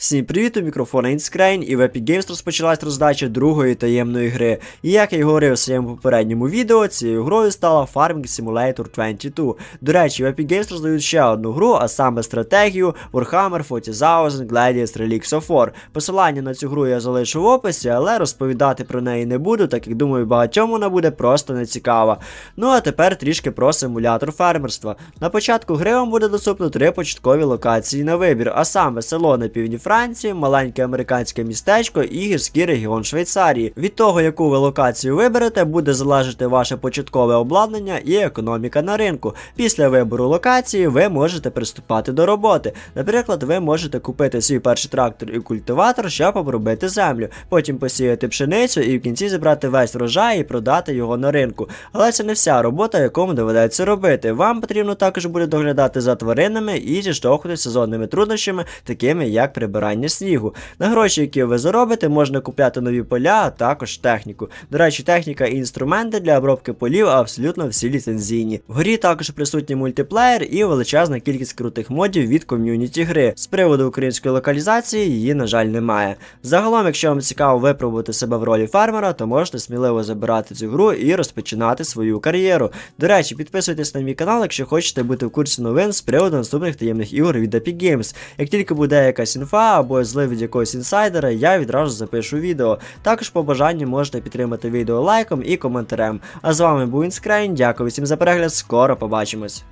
Всім привіт, у мікрофона Інскрейн, і в Epic Games розпочалась роздача другої таємної гри. І як я й говорив у своєму попередньому відео, цією грою стала Farming Simulator 22. До речі, в Epic Games роздають ще одну гру, а саме стратегію Warhammer 40,000 Gladius Relics of War. Посилання на цю гру я залишу в описі, але розповідати про неї не буду, так як думаю, багатьом вона буде просто нецікава. Ну а тепер трішки про симулятор фермерства. На початку гри вам буде доступно три початкові локації на вибір, а саме село на півдні Франції, Франції, маленьке американське містечко і гірський регіон Швейцарії. Від того, яку ви локацію виберете, буде залежати ваше початкове обладнання і економіка на ринку. Після вибору локації ви можете приступати до роботи. Наприклад, ви можете купити свій перший трактор і культиватор, щоб обробити землю, потім посіяти пшеницю і в кінці зібрати весь врожай і продати його на ринку. Але це не вся робота, якому доведеться робити. Вам потрібно також буде доглядати за тваринами і зіштовхувати сезонними труднощами, такими як прибирання прибирання снігу. На гроші, які ви заробите, можна купляти нові поля, а також техніку. До речі, техніка і інструменти для обробки полів абсолютно всі ліцензійні. В грі також присутній мультиплеєр і величезна кількість крутих модів від ком'юніті гри. З приводу української локалізації її, на жаль, немає. Загалом, якщо вам цікаво випробувати себе в ролі фермера, то можете сміливо забирати цю гру і розпочинати свою кар'єру. До речі, підписуйтесь на мій канал, якщо хочете бути в курсі новин з приводу наступних таємних ігор від Epic Games. Як тільки буде якась інфа, я або злив від якогось інсайдера, я відразу запишу відео. Також по бажанню можете підтримати відео лайком і коментарем. А з вами був Інскрейн, дякую всім за перегляд, скоро побачимось.